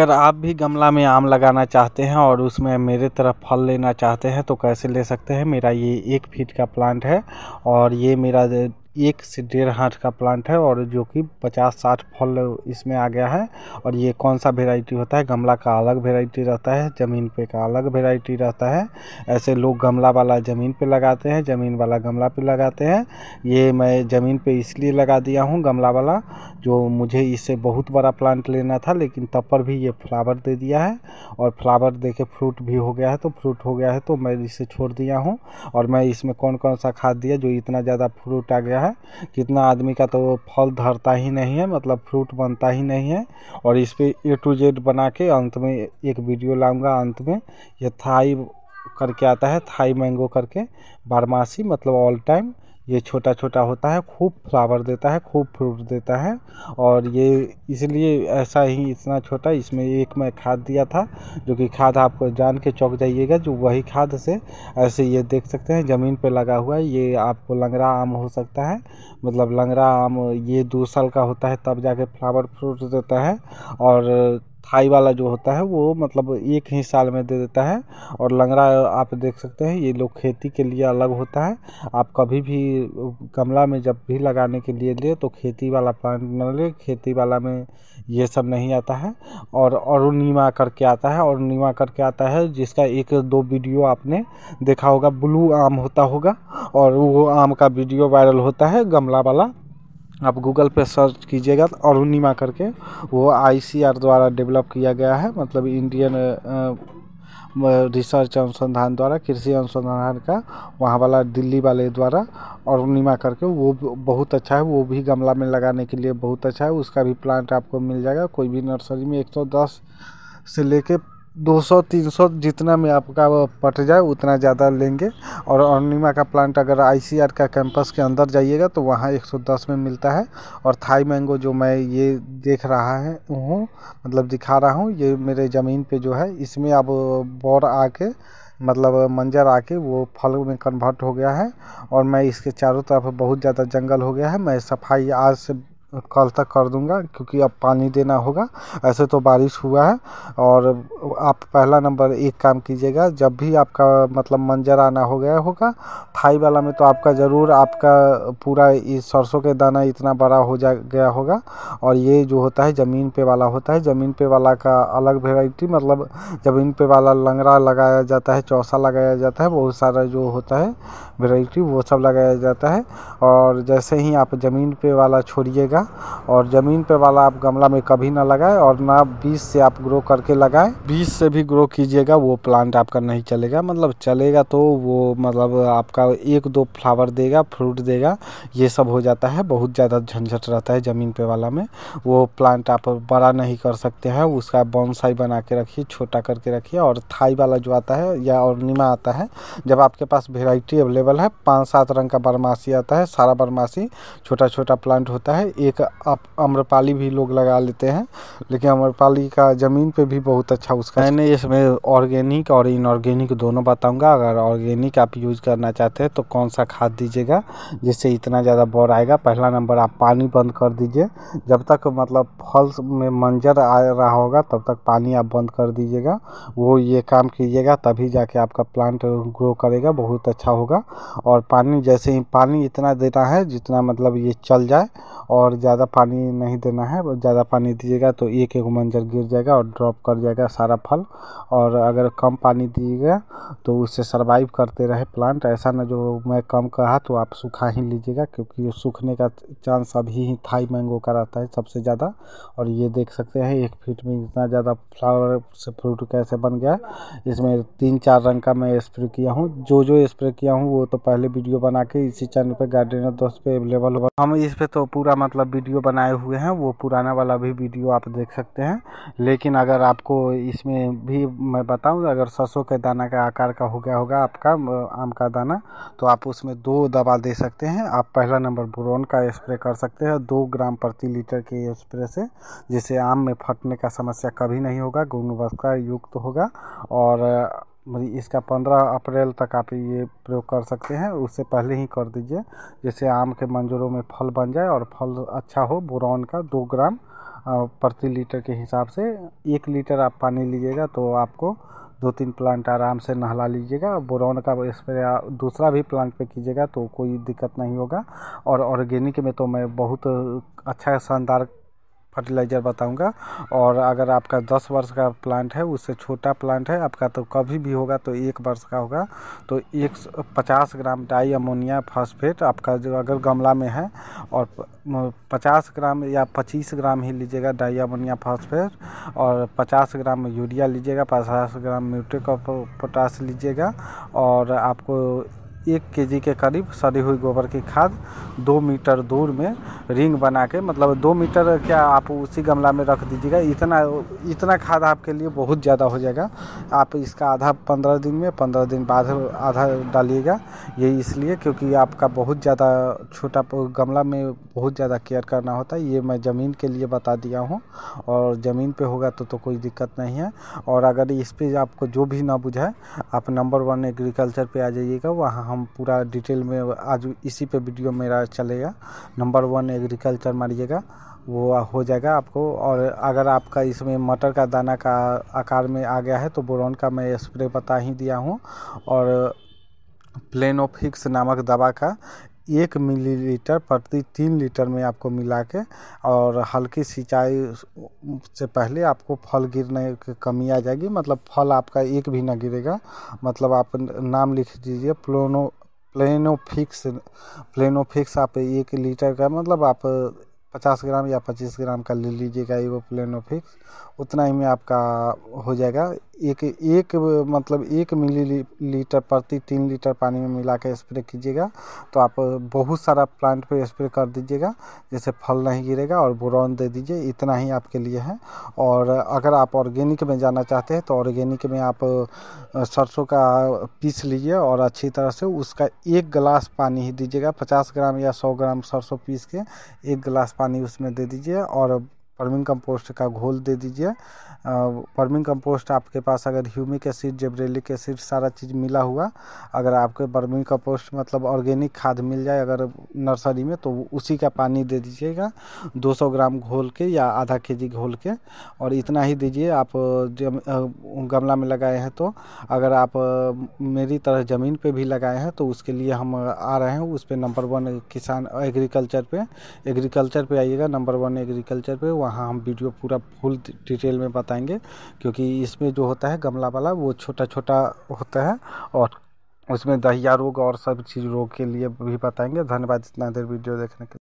अगर आप भी गमला में आम लगाना चाहते हैं और उसमें मेरे तरह फल लेना चाहते हैं तो कैसे ले सकते हैं मेरा ये एक फीट का प्लांट है और ये मेरा एक से डेढ़ हाथ का प्लांट है और जो कि पचास साठ फल इसमें आ गया है और ये कौन सा वेराइटी होता है गमला का अलग वेराइटी रहता है ज़मीन पे का अलग वेराइटी रहता है ऐसे लोग गमला वाला ज़मीन पे लगाते हैं ज़मीन वाला गमला पे लगाते हैं ये मैं ज़मीन पे इसलिए लगा दिया हूँ गमला वाला जो मुझे इससे बहुत बड़ा प्लांट लेना था लेकिन तब पर भी ये फ्लावर दे दिया है और फ्लावर दे के फ्रूट भी हो गया है तो फ्रूट हो गया है तो मैं इसे छोड़ दिया हूँ और मैं इसमें कौन कौन सा खाद दिया जो इतना ज़्यादा फ्रूट आ गया गया है कितना आदमी का तो फल धरता ही नहीं है मतलब फ्रूट बनता ही नहीं है और इस पर ए टू जेड बना के अंत में एक वीडियो लाऊंगा अंत में यह थाई करके आता है थाई मैंगो करके बारमासी मतलब ऑल टाइम ये छोटा छोटा होता है खूब फ्लावर देता है खूब फ्रूट देता है और ये इसलिए ऐसा ही इतना छोटा इसमें एक मैं खाद दिया था जो कि खाद आप जान के चौक जाइएगा जो वही खाद से ऐसे ये देख सकते हैं ज़मीन पे लगा हुआ है ये आपको लंगरा आम हो सकता है मतलब लंगरा आम ये दो साल का होता है तब जाके फ्लावर फ्रूट देता है और थाई वाला जो होता है वो मतलब एक ही साल में दे देता है और लंगड़ा आप देख सकते हैं ये लोग खेती के लिए अलग होता है आप कभी भी गमला में जब भी लगाने के लिए ले तो खेती वाला प्लांट न ले खेती वाला में ये सब नहीं आता है और और करके आता है और नीमा करके आता है जिसका एक दो वीडियो आपने देखा होगा ब्लू आम होता होगा और वो आम का वीडियो वायरल होता है गमला वाला आप गूगल पे सर्च कीजिएगा तो अरुणिमा करके वो आईसीआर द्वारा डेवलप किया गया है मतलब इंडियन रिसर्च अनुसंधान द्वारा कृषि अनुसंधान का वहाँ वाला दिल्ली वाले द्वारा अरुणिमा करके वो बहुत अच्छा है वो भी गमला में लगाने के लिए बहुत अच्छा है उसका भी प्लांट आपको मिल जाएगा कोई भी नर्सरी में 110 से लेके दो सौ तीन सौ जितना में आपका वो पट जाए उतना ज़्यादा लेंगे और अर्णिमा का प्लांट अगर आईसीआर का कैंपस के अंदर जाइएगा तो वहाँ 110 में मिलता है और थाई मैंगो जो मैं ये देख रहा है हूँ मतलब दिखा रहा हूँ ये मेरे ज़मीन पे जो है इसमें अब बोर आके मतलब मंजर आके वो फल में कन्वर्ट हो गया है और मैं इसके चारों तरफ बहुत ज़्यादा जंगल हो गया है मैं सफाई आज से कल तक कर दूंगा क्योंकि अब पानी देना होगा ऐसे तो बारिश हुआ है और आप पहला नंबर एक काम कीजिएगा जब भी आपका मतलब मंजर आना हो गया होगा थाई वाला में तो आपका ज़रूर आपका पूरा इस सरसों के दाना इतना बड़ा हो जा गया होगा और ये जो होता है ज़मीन पे वाला होता है ज़मीन पे वाला का अलग वेराइटी मतलब ज़मीन पे वाला लंगरा लगाया जाता है चौसा लगाया जाता है बहुत सारा जो होता है वेराइटी वो सब लगाया जाता है और जैसे ही आप ज़मीन पर वाला छोड़िएगा लगेगा और ज़मीन पे वाला आप गमला में कभी ना लगाएं और ना बीज से आप ग्रो करके लगाएं बीज से भी ग्रो कीजिएगा वो प्लांट आपका नहीं चलेगा मतलब चलेगा तो वो मतलब आपका एक दो फ्लावर देगा फ्रूट देगा ये सब हो जाता है बहुत ज़्यादा झंझट रहता है ज़मीन पे वाला में वो प्लांट आप बड़ा नहीं कर सकते हैं उसका बॉन्साई बना के रखिए छोटा करके रखिए और थाई वाला जो आता है या और निमा आता है जब आपके पास वेराइटी अवेलेबल है पाँच सात रंग का बरमासी आता है सारा बरमासी छोटा छोटा प्लांट होता है एक आप अम्रपाली भी लोग लगा लेते हैं लेकिन अम्रपाली का ज़मीन पे भी बहुत अच्छा उसका मैंने इसमें ऑर्गेनिक और इनऑर्गेनिक दोनों बताऊंगा अगर ऑर्गेनिक आप यूज़ करना चाहते हैं तो कौन सा खाद दीजिएगा जिससे इतना ज़्यादा बौर आएगा पहला नंबर आप पानी बंद कर दीजिए जब तक मतलब फल में मंजर आ रहा होगा तब तक पानी आप बंद कर दीजिएगा वो ये काम कीजिएगा तभी जाके आपका प्लांट ग्रो करेगा बहुत अच्छा होगा और पानी जैसे ही पानी इतना देना है जितना मतलब ये चल जाए और ज़्यादा पानी नहीं देना है ज़्यादा पानी दीजिएगा तो एक एक मंजर गिर जाएगा और ड्रॉप कर जाएगा सारा फल और अगर कम पानी दीजिएगा तो उससे सरवाइव करते रहे प्लांट ऐसा ना जो मैं कम कहा तो आप सूखा ही लीजिएगा क्योंकि सूखने का चांस अभी ही थाई मैंगो का रहता है सबसे ज़्यादा और ये देख सकते हैं एक फीट में इतना ज़्यादा फ्लावर से फ्रूट कैसे बन गया इसमें तीन चार रंग का मैं स्प्रे किया हूँ जो जो स्प्रे किया हूँ वो तो पहले वीडियो बना के इसी चैनल पर गार्डनर दोस्त पर अवेलेबल हुआ हम इस पर तो पूरा मतलब वीडियो बनाए हुए हैं वो पुराना वाला भी वीडियो आप देख सकते हैं लेकिन अगर आपको इसमें भी मैं बताऊं अगर सरसों के दाना का आकार का हो गया होगा आपका आम का दाना तो आप उसमें दो दवा दे सकते हैं आप पहला नंबर बुरोन का स्प्रे कर सकते हैं दो ग्राम प्रति लीटर के स्प्रे से जिससे आम में फटने का समस्या कभी नहीं होगा गुणवत्ता युक्त तो होगा और मतलब इसका पंद्रह अप्रैल तक आप ये प्रयोग कर सकते हैं उससे पहले ही कर दीजिए जैसे आम के मंजरों में फल बन जाए और फल अच्छा हो बोरॉन का दो ग्राम प्रति लीटर के हिसाब से एक लीटर आप पानी लीजिएगा तो आपको दो तीन प्लांट आराम से नहला लीजिएगा बोरॉन का स्प्रे दूसरा भी प्लांट पे कीजिएगा तो कोई दिक्कत नहीं होगा और ऑर्गेनिक में तो मैं बहुत अच्छा शानदार फर्टिलाइज़र बताऊंगा और अगर आपका दस वर्ष का प्लांट है उससे छोटा प्लांट है आपका तो कभी भी होगा तो एक वर्ष का होगा तो एक पचास ग्राम डाई अमोनिया फॉस्फेट आपका जो अगर गमला में है और पचास ग्राम या पच्चीस ग्राम ही लीजिएगा डाई अमोनिया फॉस्फेट और पचास ग्राम यूरिया लीजिएगा पचास ग्राम म्यूट्रिक पोटास लीजिएगा और आपको एक केजी के करीब सड़ी हुई गोबर की खाद दो मीटर दूर में रिंग बना के मतलब दो मीटर क्या आप उसी गमला में रख दीजिएगा इतना इतना खाद आपके लिए बहुत ज़्यादा हो जाएगा आप इसका आधा पंद्रह दिन में पंद्रह दिन बाद आधा डालिएगा ये इसलिए क्योंकि आपका बहुत ज़्यादा छोटा गमला में बहुत ज़्यादा केयर करना होता है ये मैं ज़मीन के लिए बता दिया हूँ और ज़मीन पे होगा तो तो कोई दिक्कत नहीं है और अगर इस पर आपको जो भी ना बुझाए आप नंबर वन एग्रीकल्चर पे आ जाइएगा वहाँ हम पूरा डिटेल में आज इसी पे वीडियो मेरा चलेगा नंबर वन एग्रीकल्चर मारिएगा वो हो जाएगा आपको और अगर आपका इसमें मटर का दाना का आकार में आ गया है तो बोरॉन का मैं स्प्रे बता ही दिया हूँ और प्लेनोफिक्स नामक दवा का एक मिलीलीटर प्रति तीन लीटर में आपको मिला के और हल्की सिंचाई से पहले आपको फल गिरने की कमी आ जाएगी मतलब फल आपका एक भी ना गिरेगा मतलब आप नाम लिख दीजिए प्लोनो प्लेनोफिक्स प्लेनोफिक्स आप एक लीटर का मतलब आप पचास ग्राम या पच्चीस ग्राम का ले लीजिएगा ये वो प्लेनोफिक्स उतना ही में आपका हो जाएगा एक एक मतलब एक मिली लीटर प्रति तीन लीटर पानी में मिला के स्प्रे कीजिएगा तो आप बहुत सारा प्लांट पे स्प्रे कर दीजिएगा जैसे फल नहीं गिरेगा और बुरौन दे दीजिए इतना ही आपके लिए है और अगर आप ऑर्गेनिक में जाना चाहते हैं तो ऑर्गेनिक में आप सरसों का पीस लीजिए और अच्छी तरह से उसका एक गिलास पानी ही दीजिएगा पचास ग्राम या सौ ग्राम सरसों पीस के एक गिलास पानी उसमें दे दीजिए और परमिंग कंपोस्ट का घोल दे दीजिए परमिंग कंपोस्ट आपके पास अगर ह्यूमिक एसिड जेबरेलिक एसिड सारा चीज़ मिला हुआ अगर आपके परमिंग कंपोस्ट मतलब ऑर्गेनिक खाद मिल जाए अगर नर्सरी में तो उसी का पानी दे दीजिएगा 200 ग्राम घोल के या आधा के जी घोल के और इतना ही दीजिए आप गमला में लगाए हैं तो अगर आप मेरी तरह ज़मीन पर भी लगाए हैं तो उसके लिए हम आ रहे हैं उस पर नंबर वन किसान एग्रीकल्चर पे एग्रीकल्चर पर आइएगा नंबर वन एग्रीकल्चर पर वहाँ वहाँ हम वीडियो पूरा फुल डिटेल में बताएंगे क्योंकि इसमें जो होता है गमला वाला वो छोटा छोटा होता है और उसमें दहिया रोग और सब चीज़ रोग के लिए भी बताएंगे धन्यवाद इतना देर वीडियो देखने के